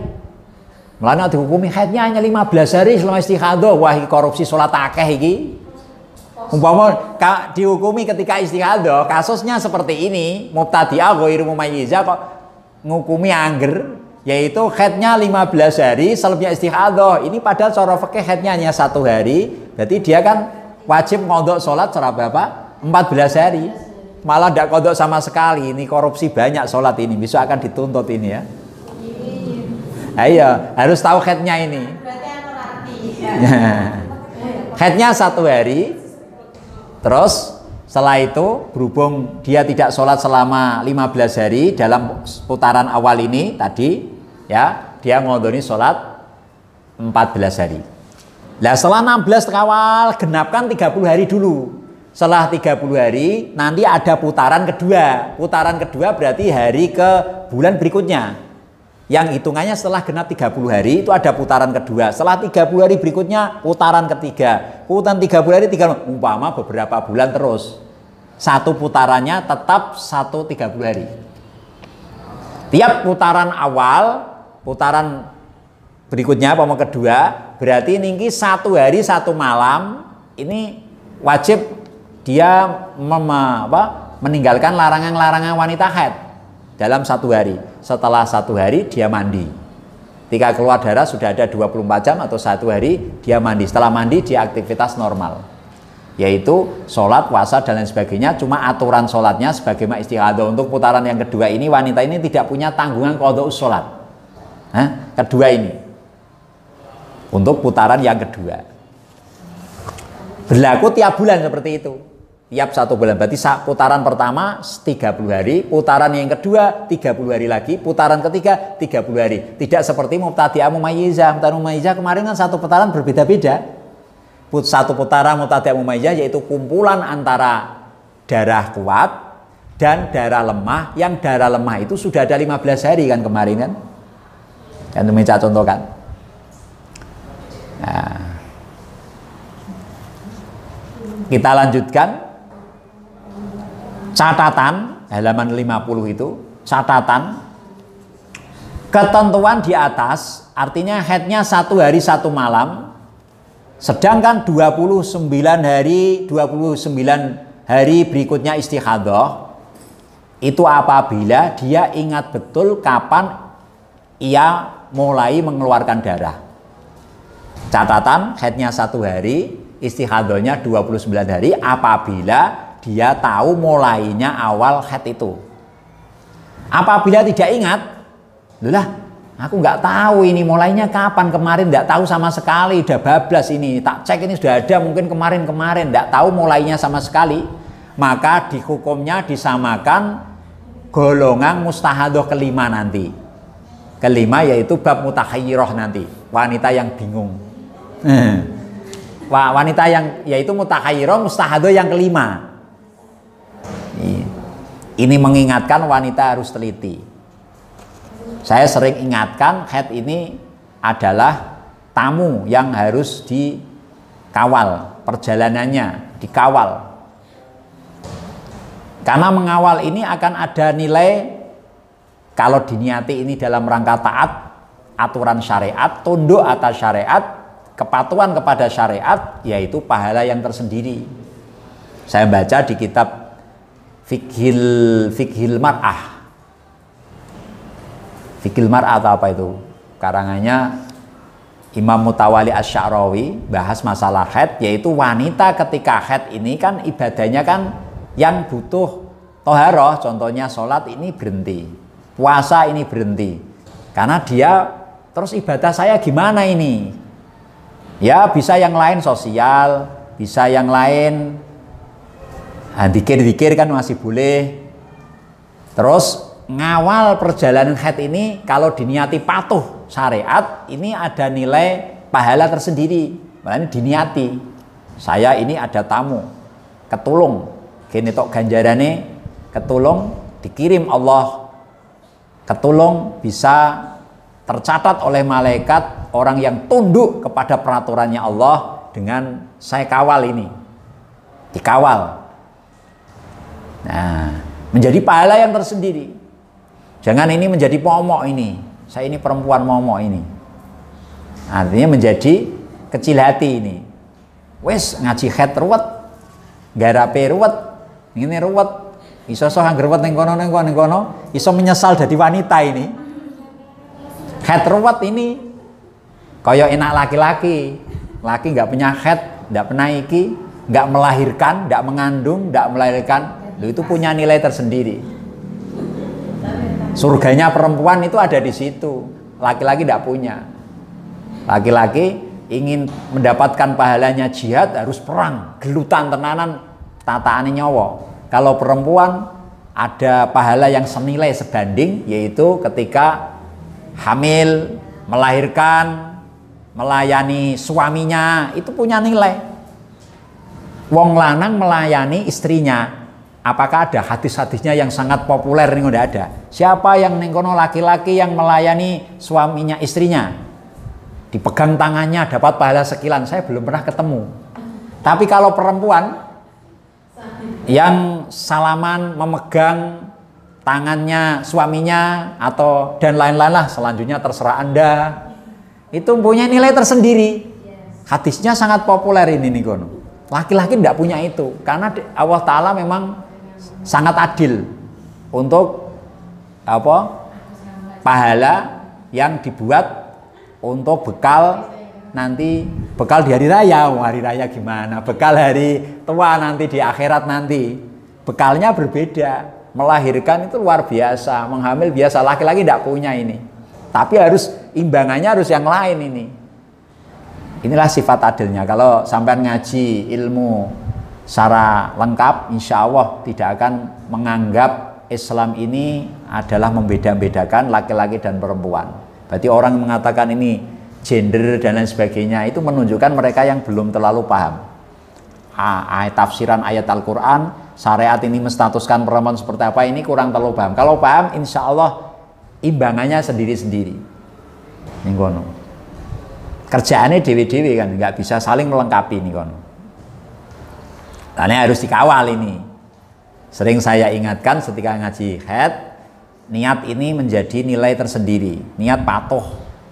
Melana dihukumi headnya hanya 15 hari selama istihadah. Wah, korupsi sholat akeh iki. Umpama dihukumi ketika istihadah, kasusnya seperti ini, aku iru mumayyiza kok ngukumi angger yaitu headnya 15 hari selebihnya istihadah. Ini padahal cara fakih headnya hanya satu hari, berarti dia kan wajib ngodok sholat cara berapa? 14 hari. Malah tidak kodok sama sekali. Ini korupsi banyak sholat ini. Besok akan dituntut ini ya. Ayo, harus tahu headnya ini. headnya satu hari, terus setelah itu berhubung dia tidak sholat selama 15 hari dalam putaran awal ini tadi, ya dia ngodoni sholat 14 hari. Nah setelah 16 kawal genapkan 30 hari dulu. Setelah 30 hari nanti ada putaran kedua. Putaran kedua berarti hari ke bulan berikutnya yang hitungannya setelah genap 30 hari itu ada putaran kedua. Setelah 30 hari berikutnya putaran ketiga. Putaran 30 hari tiga umpama beberapa bulan terus. Satu putarannya tetap tiga 30 hari. Tiap putaran awal, putaran berikutnya pomo kedua, berarti ini satu hari satu malam ini wajib dia mema apa, meninggalkan larangan-larangan wanita haid dalam satu hari setelah satu hari dia mandi. Ketika keluar darah sudah ada 24 jam atau satu hari dia mandi. Setelah mandi dia aktivitas normal. Yaitu sholat, puasa dan lain sebagainya. Cuma aturan sholatnya sebagaimana istihadah. Untuk putaran yang kedua ini wanita ini tidak punya tanggungan kodok sholat. Hah? Kedua ini. Untuk putaran yang kedua. Berlaku tiap bulan seperti itu Tiap satu bulan berarti putaran pertama 30 hari, putaran yang kedua 30 hari lagi, putaran ketiga 30 hari. Tidak seperti mubtadi'ah mumayyizah. Mubtadi'ah mumayyizah kemarin kan satu putaran berbeda-beda. Satu putaran Amu mumayyizah yaitu kumpulan antara darah kuat dan darah lemah. Yang darah lemah itu sudah ada 15 hari kan kemarin kan. kan yang Mica contohkan. Nah. Kita lanjutkan catatan halaman 50 itu catatan ketentuan di atas artinya headnya satu hari satu malam sedangkan 29 hari 29 hari berikutnya istihadah itu apabila dia ingat betul kapan ia mulai mengeluarkan darah catatan headnya satu hari istihadohnya 29 hari apabila dia tahu mulainya awal head itu. Apabila tidak ingat, lah aku nggak tahu ini mulainya kapan kemarin nggak tahu sama sekali udah bablas ini tak cek ini sudah ada mungkin kemarin kemarin nggak tahu mulainya sama sekali maka dihukumnya disamakan golongan mustahadoh kelima nanti kelima yaitu bab mutahayyiroh nanti wanita yang bingung eh. wanita yang yaitu mutahayyiroh mustahadoh yang kelima ini mengingatkan wanita harus teliti. Saya sering ingatkan head ini adalah tamu yang harus dikawal perjalanannya, dikawal. Karena mengawal ini akan ada nilai kalau diniati ini dalam rangka taat aturan syariat, tunduk atas syariat, kepatuhan kepada syariat yaitu pahala yang tersendiri. Saya baca di kitab fikhil fikhil mar'ah fikhil mar'ah atau apa itu karangannya Imam Mutawali Asy'arawi bahas masalah head yaitu wanita ketika head ini kan ibadahnya kan yang butuh toharoh contohnya sholat ini berhenti puasa ini berhenti karena dia terus ibadah saya gimana ini ya bisa yang lain sosial bisa yang lain Nah, dikir-dikir kan masih boleh. Terus ngawal perjalanan head ini kalau diniati patuh syariat ini ada nilai pahala tersendiri. Makanya nah, diniati. Saya ini ada tamu, ketulung. Kini tok ganjarane ketulung dikirim Allah. Ketulung bisa tercatat oleh malaikat orang yang tunduk kepada peraturannya Allah dengan saya kawal ini. Dikawal Nah, menjadi pahala yang tersendiri. Jangan ini menjadi momok ini. Saya ini perempuan momok ini. Artinya menjadi kecil hati ini. Wes ngaji head ruwet, garape ruwet, ini ruwet. Iso so angger ruwet ning kono ning kono ning kono, iso menyesal jadi wanita ini. Head ruwet ini koyo enak laki-laki. Laki nggak -laki. Laki punya head, nggak pernah iki, nggak melahirkan, nggak mengandung, nggak melahirkan, lu itu punya nilai tersendiri. Surganya perempuan itu ada di situ. Laki-laki tidak punya. Laki-laki ingin mendapatkan pahalanya jihad harus perang, gelutan tenanan, tataan nyawa. Kalau perempuan ada pahala yang senilai sebanding yaitu ketika hamil, melahirkan, melayani suaminya itu punya nilai. Wong lanang melayani istrinya Apakah ada hadis-hadisnya yang sangat populer ini udah ada? Siapa yang nengkono laki-laki yang melayani suaminya istrinya? Dipegang tangannya dapat pahala sekilan. Saya belum pernah ketemu. Tapi kalau perempuan yang salaman memegang tangannya suaminya atau dan lain-lain lah selanjutnya terserah Anda. Itu punya nilai tersendiri. Hadisnya sangat populer ini nih Gono. Laki-laki tidak punya itu karena Allah Taala memang sangat adil untuk apa pahala yang dibuat untuk bekal nanti bekal di hari raya oh, hari raya gimana bekal hari tua nanti di akhirat nanti bekalnya berbeda melahirkan itu luar biasa menghamil biasa laki-laki tidak punya ini tapi harus imbangannya harus yang lain ini inilah sifat adilnya kalau sampai ngaji ilmu secara lengkap insya Allah tidak akan menganggap Islam ini adalah membeda-bedakan laki-laki dan perempuan berarti orang mengatakan ini gender dan lain sebagainya itu menunjukkan mereka yang belum terlalu paham ayat tafsiran ayat Al-Quran syariat ini menstatuskan perempuan seperti apa ini kurang terlalu paham kalau paham insya Allah imbangannya sendiri-sendiri ini kerjaannya dewi-dewi kan nggak bisa saling melengkapi nih kono Tanya harus dikawal ini. Sering saya ingatkan ketika ngaji head, niat ini menjadi nilai tersendiri. Niat patuh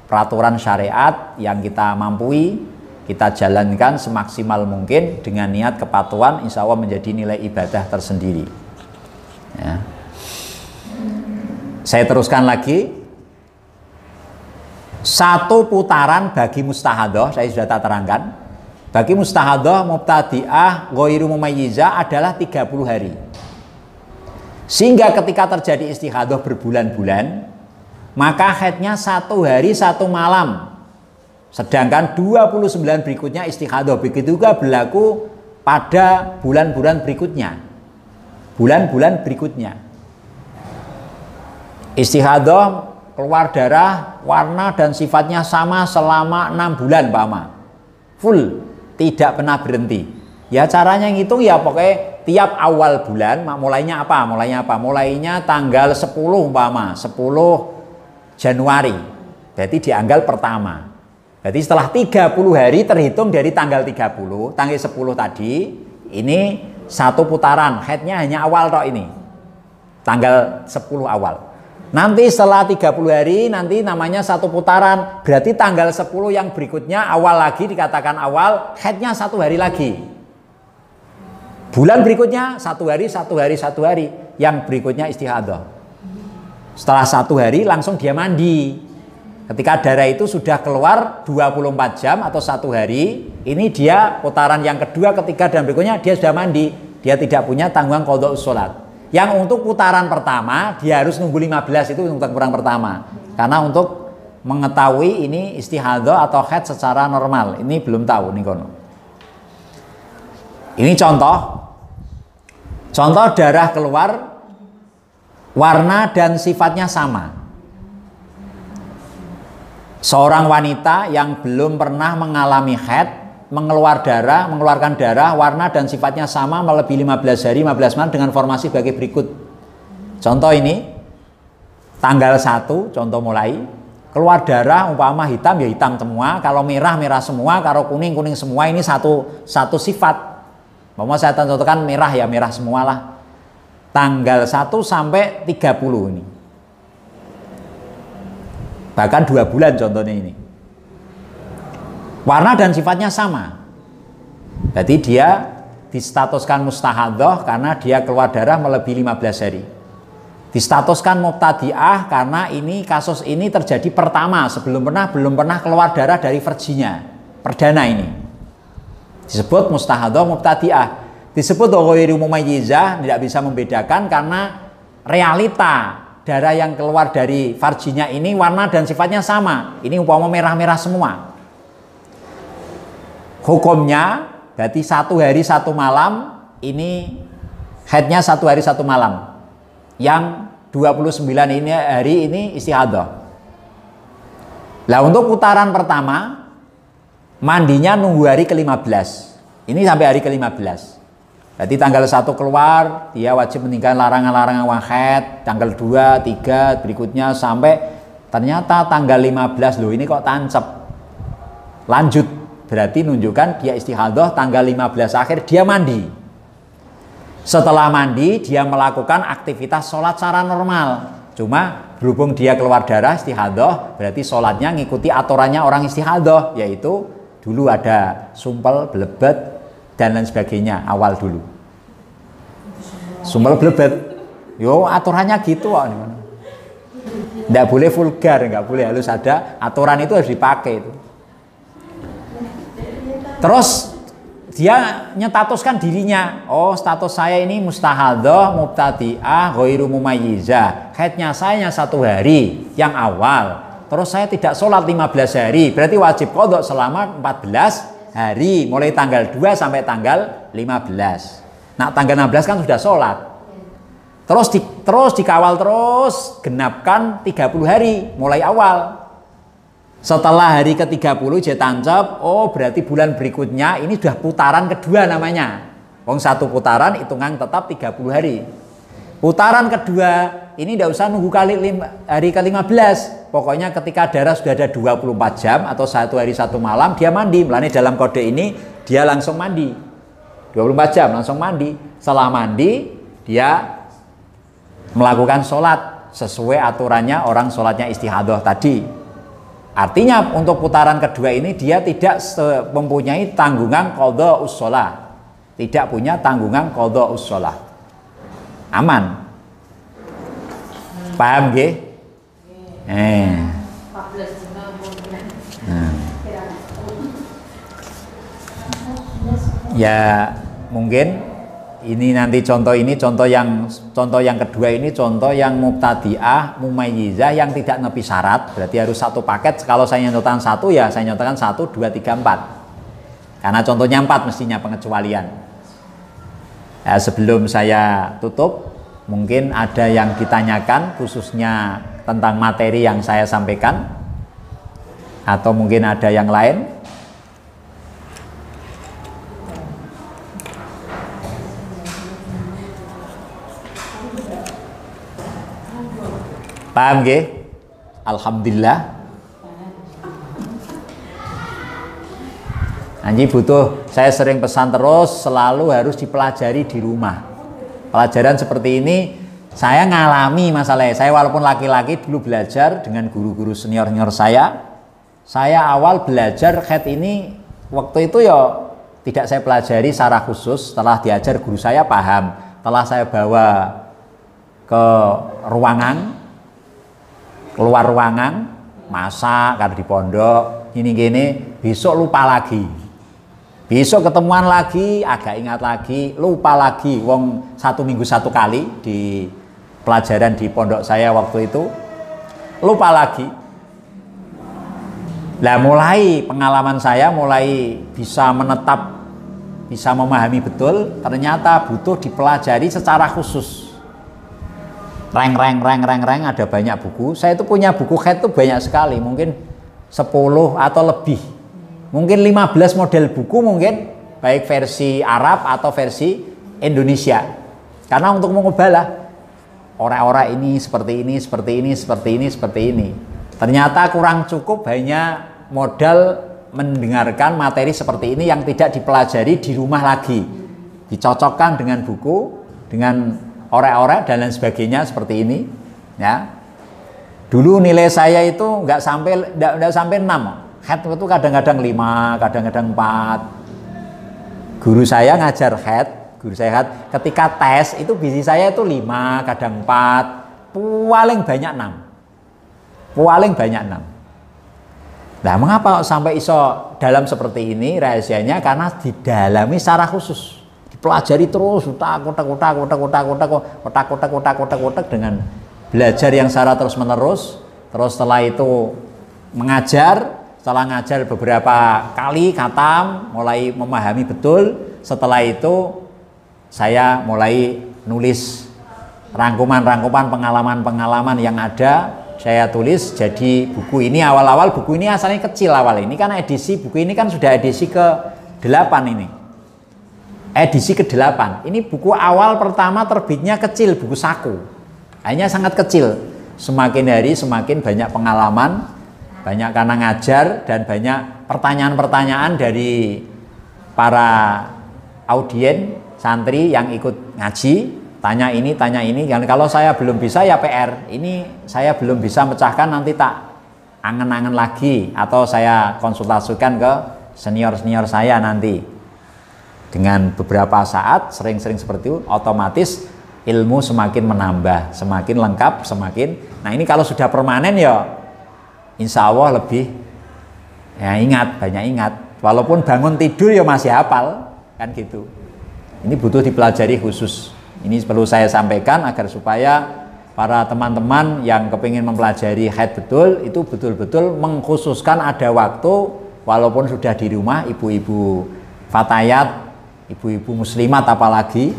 peraturan syariat yang kita mampu, kita jalankan semaksimal mungkin dengan niat kepatuhan, insya Allah menjadi nilai ibadah tersendiri. Ya. Saya teruskan lagi. Satu putaran bagi mustahadoh, saya sudah tak terangkan bagi mustahadah, mubtadi'ah, ghoiru mumayyiza adalah 30 hari. Sehingga ketika terjadi istihadah berbulan-bulan, maka headnya satu hari satu malam. Sedangkan 29 berikutnya istihadah. Begitu juga berlaku pada bulan-bulan berikutnya. Bulan-bulan berikutnya. Istihadah keluar darah, warna dan sifatnya sama selama enam bulan, Pak Full tidak pernah berhenti. Ya caranya ngitung ya pokoknya tiap awal bulan mulainya apa? Mulainya apa? Mulainya tanggal 10 umpama, 10 Januari. Berarti dianggal pertama. Berarti setelah 30 hari terhitung dari tanggal 30, tanggal 10 tadi, ini satu putaran, headnya hanya awal toh ini. Tanggal 10 awal. Nanti setelah 30 hari nanti namanya satu putaran. Berarti tanggal 10 yang berikutnya awal lagi dikatakan awal, headnya satu hari lagi. Bulan berikutnya satu hari, satu hari, satu hari. Yang berikutnya istihadah. Setelah satu hari langsung dia mandi. Ketika darah itu sudah keluar 24 jam atau satu hari, ini dia putaran yang kedua, ketiga dan berikutnya dia sudah mandi. Dia tidak punya tanggungan kodok sholat. Yang untuk putaran pertama dia harus nunggu 15 itu untuk putaran pertama. Karena untuk mengetahui ini istihadah atau head secara normal. Ini belum tahu nih kono. Ini contoh. Contoh darah keluar warna dan sifatnya sama. Seorang wanita yang belum pernah mengalami head mengeluar darah, mengeluarkan darah, warna dan sifatnya sama melebihi 15 hari, 15 malam dengan formasi sebagai berikut. Contoh ini, tanggal 1, contoh mulai, keluar darah umpama hitam ya hitam semua, kalau merah merah semua, kalau kuning kuning semua ini satu satu sifat. Mama saya contohkan merah ya merah semualah. Tanggal 1 sampai 30 ini. Bahkan dua bulan contohnya ini. Warna dan sifatnya sama. Berarti dia distatuskan mustahadoh karena dia keluar darah melebihi 15 hari. Distatuskan mubtadi'ah karena ini kasus ini terjadi pertama sebelum pernah belum pernah keluar darah dari verjinya Perdana ini. Disebut mustahadoh mubtadi'ah. Disebut ghairu mumayyizah tidak bisa membedakan karena realita darah yang keluar dari farjinya ini warna dan sifatnya sama. Ini umpama merah-merah semua hukumnya berarti satu hari satu malam ini headnya satu hari satu malam yang 29 ini hari ini istihadah Nah untuk putaran pertama mandinya nunggu hari ke-15 ini sampai hari ke-15 Berarti tanggal 1 keluar dia wajib meninggalkan larangan-larangan wahed tanggal 2, 3 berikutnya sampai ternyata tanggal 15 loh ini kok tancap lanjut Berarti nunjukkan dia istihadah tanggal 15 akhir dia mandi. Setelah mandi dia melakukan aktivitas sholat secara normal. Cuma berhubung dia keluar darah istihadah berarti sholatnya ngikuti aturannya orang istihadah yaitu dulu ada sumpel, belebet, dan lain sebagainya awal dulu. Sumpel belebet. Yo aturannya gitu kok. Tidak boleh vulgar, nggak boleh harus ada aturan itu harus dipakai Terus dia nyetatuskan dirinya. Oh, status saya ini mustahadhah, mubtadi'ah, ghairu mumayyizah. Haidnya saya satu hari yang awal. Terus saya tidak sholat 15 hari. Berarti wajib kodok selama 14 hari. Mulai tanggal 2 sampai tanggal 15. Nah, tanggal 16 kan sudah sholat. Terus di, terus dikawal terus genapkan 30 hari mulai awal setelah hari ke-30 dia tancap, oh berarti bulan berikutnya ini sudah putaran kedua namanya. Wong satu putaran itu hitungan tetap 30 hari. Putaran kedua ini tidak usah nunggu kali lima, hari ke-15. Pokoknya ketika darah sudah ada 24 jam atau satu hari satu malam dia mandi. Melani dalam kode ini dia langsung mandi. 24 jam langsung mandi. Setelah mandi dia melakukan sholat sesuai aturannya orang sholatnya istihadoh tadi Artinya untuk putaran kedua ini dia tidak mempunyai tanggungan kodo usola, Tidak punya tanggungan kodo usola. Aman. Paham g? Eh. Ya mungkin ini nanti contoh ini contoh yang contoh yang kedua ini contoh yang mubtadi'ah mumayyizah yang tidak nepi syarat berarti harus satu paket kalau saya nyontohkan satu ya saya nyontohkan satu dua tiga empat karena contohnya empat mestinya pengecualian ya, sebelum saya tutup mungkin ada yang ditanyakan khususnya tentang materi yang saya sampaikan atau mungkin ada yang lain Paham ge? Alhamdulillah. Anji butuh, saya sering pesan terus, selalu harus dipelajari di rumah. Pelajaran seperti ini, saya ngalami masalahnya. Saya walaupun laki-laki dulu belajar dengan guru-guru senior-senior saya, saya awal belajar head ini waktu itu ya tidak saya pelajari secara khusus, setelah diajar guru saya paham, telah saya bawa ke ruangan, keluar ruangan masak kan di pondok ini gini besok lupa lagi besok ketemuan lagi agak ingat lagi lupa lagi wong satu minggu satu kali di pelajaran di pondok saya waktu itu lupa lagi lah mulai pengalaman saya mulai bisa menetap bisa memahami betul ternyata butuh dipelajari secara khusus reng reng reng reng reng ada banyak buku saya itu punya buku head tuh banyak sekali mungkin 10 atau lebih mungkin 15 model buku mungkin baik versi Arab atau versi Indonesia karena untuk mengubahlah orang-orang ini seperti ini seperti ini seperti ini seperti ini ternyata kurang cukup hanya modal mendengarkan materi seperti ini yang tidak dipelajari di rumah lagi dicocokkan dengan buku dengan orek-orek dan lain sebagainya seperti ini ya dulu nilai saya itu nggak sampai nggak sampai enam. head itu kadang-kadang lima, kadang-kadang empat. guru saya ngajar head guru saya head ketika tes itu bisi saya itu lima, kadang empat. paling banyak enam. paling banyak enam. nah mengapa sampai iso dalam seperti ini rahasianya karena didalami secara khusus pelajari terus kotak kotak kotak kotak kotak kotak kotak kotak kotak kotak kotak dengan belajar yang secara terus menerus terus setelah itu mengajar setelah ngajar beberapa kali katam mulai memahami betul setelah itu saya mulai nulis rangkuman-rangkuman pengalaman-pengalaman yang ada saya tulis jadi buku ini awal-awal buku ini asalnya kecil awal ini kan edisi buku ini kan sudah edisi ke 8 ini edisi ke-8. Ini buku awal pertama terbitnya kecil, buku saku. Hanya sangat kecil. Semakin hari semakin banyak pengalaman, banyak karena ngajar dan banyak pertanyaan-pertanyaan dari para audien santri yang ikut ngaji tanya ini tanya ini dan kalau saya belum bisa ya PR ini saya belum bisa mecahkan nanti tak angen-angen lagi atau saya konsultasikan ke senior-senior saya nanti dengan beberapa saat sering-sering seperti itu otomatis ilmu semakin menambah semakin lengkap semakin nah ini kalau sudah permanen ya insya Allah lebih ya ingat banyak ingat walaupun bangun tidur ya masih hafal kan gitu ini butuh dipelajari khusus ini perlu saya sampaikan agar supaya para teman-teman yang kepingin mempelajari head betul itu betul-betul mengkhususkan ada waktu walaupun sudah di rumah ibu-ibu fatayat ibu-ibu muslimat apalagi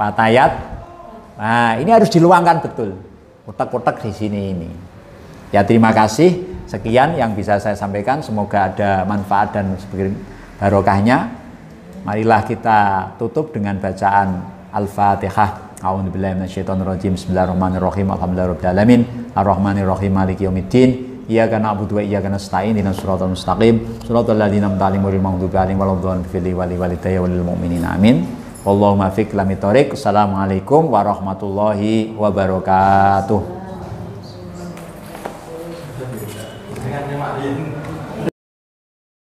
patayat nah ini harus diluangkan betul kotak-kotak di sini ini ya terima kasih sekian yang bisa saya sampaikan semoga ada manfaat dan sebagian barokahnya marilah kita tutup dengan bacaan al-fatihah A'udzu billahi Bismillahirrahmanirrahim. Alhamdulillahirabbil alamin. Arrahmanirrahim. Maliki yaumiddin. Ia iyyaka na'budu wa iyyaka nasta'in ihdinas siratal mustaqim siratal ladzina an'amta 'alaihim ghairil maghdubi 'alaihim waladdallin wali walidayya walil muminin amin Allahumma fiq lamitariq. Assalamualaikum warahmatullahi wabarakatuh.